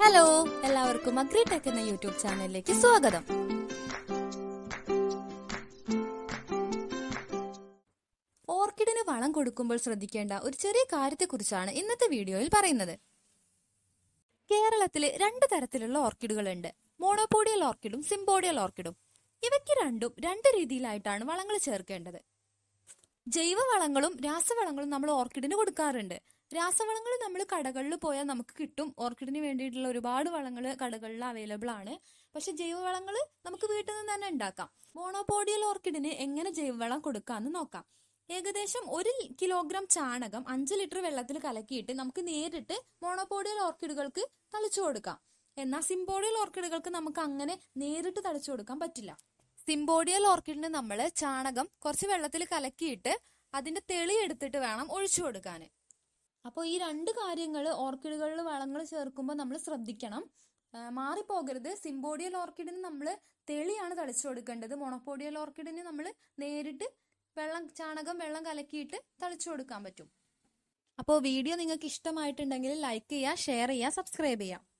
hello എല്ലാവർക്കും agritech എന്ന YouTube ചാനലിലേക്ക് സ്വാഗതം ഓർക്കിഡിന് വളം കൊടുക്കുമ്പോൾ ശ്രദ്ധിക്കേണ്ട ഒരു ചെറിയ കാര്യത്തെക്കുറിച്ചാണ് ഇന്നത്തെ വീഡിയോയിൽ പറയുന്നത് കേരളത്തിൽ രണ്ട് തരത്തിലുള്ള ഓർക്കിഡുകളുണ്ട് മോണോപോഡിയൽ ഓർക്കിഡും സിംബോഡിയൽ ഓർക്കിഡും ഇവയ്ക്ക് രണ്ടും രണ്ട് രീതിയിലായിട്ടാണ് വളങ്ങൾ ചേർക്കേണ്ടത് ജൈവവളങ്ങളും രാസവളങ്ങളും നമ്മൾ ഓർക്കിഡിന് കൊടുക്കാറുണ്ട് രാസവളങ്ങൾ നമ്മൾ കടകളിൽ പോയാൽ നമുക്ക് കിട്ടും ഓർക്കിഡിന് വേണ്ടിയിട്ടുള്ള ഒരുപാട് വളങ്ങൾ കടകളിൽ അവൈലബിൾ ആണ് പക്ഷെ ജൈവവളങ്ങൾ നമുക്ക് വീട്ടിൽ നിന്ന് തന്നെ ഉണ്ടാക്കാം മോണോപോഡിയൽ ഓർക്കിഡിന് എങ്ങനെ ജൈവവളം കൊടുക്കാമെന്ന് നോക്കാം ഏകദേശം ഒരു കിലോഗ്രാം ചാണകം അഞ്ച് ലിറ്റർ വെള്ളത്തിൽ കലക്കിയിട്ട് നമുക്ക് നേരിട്ട് മോണോപോഡിയൽ ഓർക്കിഡുകൾക്ക് തളിച്ചു കൊടുക്കാം എന്നാൽ സിംബോഡിയൽ ഓർക്കിഡുകൾക്ക് നമുക്ക് അങ്ങനെ നേരിട്ട് തളിച്ചു കൊടുക്കാൻ പറ്റില്ല സിംബോഡിയൽ ഓർക്കിഡിന് നമ്മൾ ചാണകം കുറച്ച് വെള്ളത്തിൽ കലക്കിയിട്ട് അതിന്റെ തെളി എടുത്തിട്ട് വേണം ഒഴിച്ചു കൊടുക്കാൻ അപ്പോൾ ഈ രണ്ട് കാര്യങ്ങൾ ഓർക്കിഡുകളിൽ വളങ്ങൾ ചേർക്കുമ്പോൾ നമ്മൾ ശ്രദ്ധിക്കണം മാറിപ്പോകരുത് സിംബോഡിയൽ ഓർക്കിഡിന് നമ്മൾ തെളിയാണ് തളിച്ചു കൊടുക്കേണ്ടത് മൊണോപ്പോഡിയൽ ഓർക്കിഡിന് നമ്മൾ നേരിട്ട് വെള്ളം ചാണകം വെള്ളം കലക്കിയിട്ട് തളിച്ചു കൊടുക്കാൻ പറ്റും അപ്പോൾ വീഡിയോ നിങ്ങൾക്ക് ഇഷ്ടമായിട്ടുണ്ടെങ്കിൽ ലൈക്ക് ചെയ്യുക ഷെയർ ചെയ്യുക സബ്സ്ക്രൈബ് ചെയ്യുക